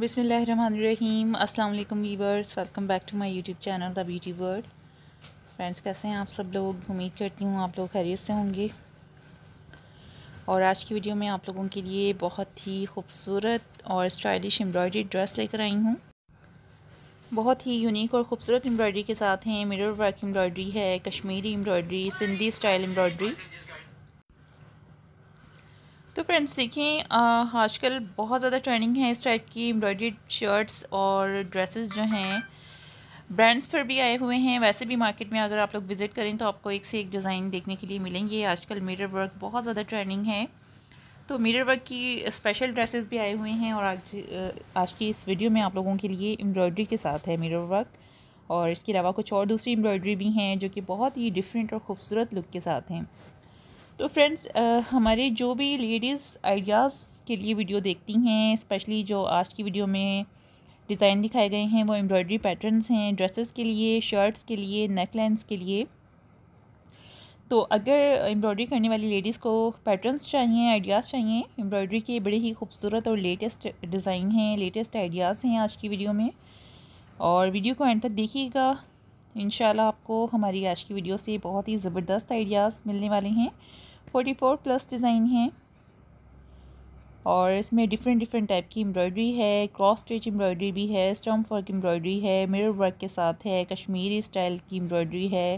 बिसमीम अल्लाम viewers welcome back to my YouTube channel the beauty world friends कैसे हैं आप सब लोग उम्मीद करती हूँ आप लोग खैरियत से होंगे और आज की वीडियो में आप लोगों के लिए बहुत ही खूबसूरत और स्टाइलिश एम्ब्रॉयडरी ड्रेस लेकर आई हूँ बहुत ही यूनिक और ख़ूबसूरत एम्ब्रॉयडरी के साथ हैं मिरर वर्क एम्ब्रॉयडरी है Kashmiri embroidery Sindhi style embroidery तो फ्रेंड्स देखें आजकल बहुत ज़्यादा ट्रेंडिंग है इस टाइप की एम्ब्रॉयड शर्ट्स और ड्रेसेस जो हैं ब्रांड्स पर भी आए हुए हैं वैसे भी मार्केट में अगर आप लोग विज़िट करें तो आपको एक से एक डिज़ाइन देखने के लिए मिलेंगे आजकल मिरर वर्क बहुत ज़्यादा ट्रेंडिंग है तो मिरर वर्क की स्पेशल ड्रेसेस भी आए हुए हैं और आज आज की इस वीडियो में आप लोगों के लिए एम्ब्रॉयडरी के साथ है मिरर वर्क और इसके अलावा कुछ और दूसरी एम्ब्रॉयडरी भी हैं जो कि बहुत ही डिफरेंट और ख़ूबसूरत लुक के साथ हैं तो फ्रेंड्स हमारे जो भी लेडीज़ आइडियाज़ के लिए वीडियो देखती हैं स्पेशली जो आज की वीडियो में डिज़ाइन दिखाए गए हैं वो एम्ब्रॉयडरी पैटर्न्स हैं ड्रेसेस के लिए शर्ट्स के लिए नेकलाइंस के लिए तो अगर एम्ब्रॉयडरी करने वाली लेडीज़ को पैटर्न्स चाहिए आइडियाज़ चाहिए एम्ब्रॉयडरी के बड़े ही खूबसूरत और लेटेस्ट डिज़ाइन हैं लेटेस्ट आइडियाज़ हैं आज की वीडियो में और वीडियो को एंड तक देखिएगा इनशाला आपको हमारी आज की वीडियो से बहुत ही ज़बरदस्त आइडियाज़ मिलने वाले हैं 44 फोर प्लस डिज़ाइन हैं और इसमें डिफरेंट डिफरेंट टाइप की एम्ब्रॉयडरी है क्रॉस स्टिच एम्ब्रॉयडरी भी है स्टम्प वर्क एम्ब्रॉयडरी है मिरर वर्क के साथ है कश्मीरी स्टाइल की एम्ब्रॉयडरी है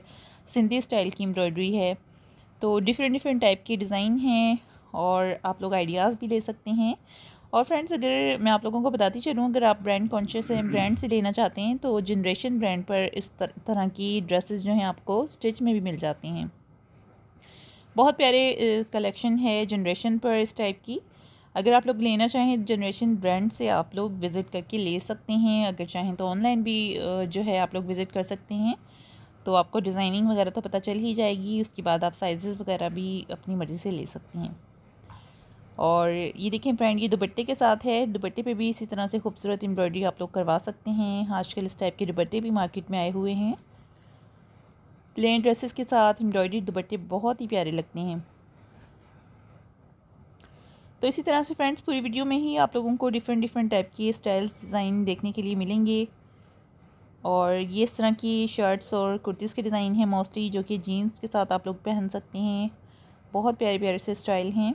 सिंधी स्टाइल की एम्ब्रॉयडरी है तो डिफरेंट डिफरेंट टाइप के डिज़ाइन हैं और आप लोग आइडियाज़ भी ले सकते हैं और फ्रेंड्स अगर मैं आप लोगों को बताती चलूँ अगर आप ब्रांड कॉन्शियस हैं ब्रांड से लेना चाहते हैं तो जनरेशन ब्रांड पर इस तरह की ड्रेसेस जो हैं आपको स्टिच में भी मिल जाती हैं बहुत प्यारे कलेक्शन है जनरेशन पर इस टाइप की अगर आप लोग लेना चाहें जनरेशन ब्रांड से आप लोग विज़िट करके ले सकते हैं अगर चाहें तो ऑनलाइन भी जो है आप लोग विज़िट कर सकते हैं तो आपको डिज़ाइनिंग वगैरह तो पता चल ही जाएगी उसके बाद आप साइज़ वगैरह भी अपनी मर्ज़ी से ले सकते हैं और ये देखें फ्रेंड ये दुपट्टे के साथ है दुपट्टे पे भी इसी तरह से खूबसूरत एम्ब्रॉयडरी आप लोग करवा सकते हैं आजकल इस टाइप के दुपट्टे भी मार्केट में आए हुए हैं प्लेन ड्रेसेस के साथ एम्ब्रॉयडरी दुपट्टे बहुत ही प्यारे लगते हैं तो इसी तरह से फ्रेंड्स पूरी वीडियो में ही आप लोगों को डिफरेंट डिफरेंट टाइप के स्टाइल्स डिज़ाइन देखने के लिए मिलेंगे और ये इस तरह की शर्ट्स और कुर्तीज़ के डिज़ाइन हैं मोस्टली जो कि जीन्स के साथ आप लोग पहन सकते हैं बहुत प्यारे प्यारे से स्टाइल हैं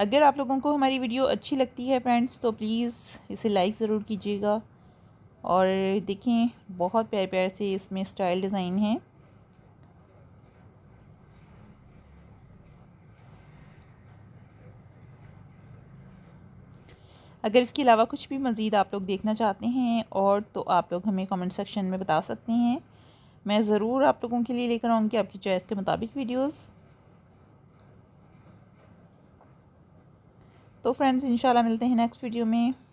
अगर आप लोगों को हमारी वीडियो अच्छी लगती है फ्रेंड्स तो प्लीज़ इसे लाइक ज़रूर कीजिएगा और देखें बहुत प्यार प्यार से इसमें स्टाइल डिज़ाइन है अगर इसके अलावा कुछ भी मज़ीद आप लोग देखना चाहते हैं और तो आप लोग हमें कमेंट सेक्शन में बता सकते हैं मैं ज़रूर आप लोगों के लिए लेकर आऊँगी आपकी चॉइस के मुताबिक वीडियोज़ तो फ्रेंड्स इंशाल्लाह मिलते हैं नेक्स्ट वीडियो में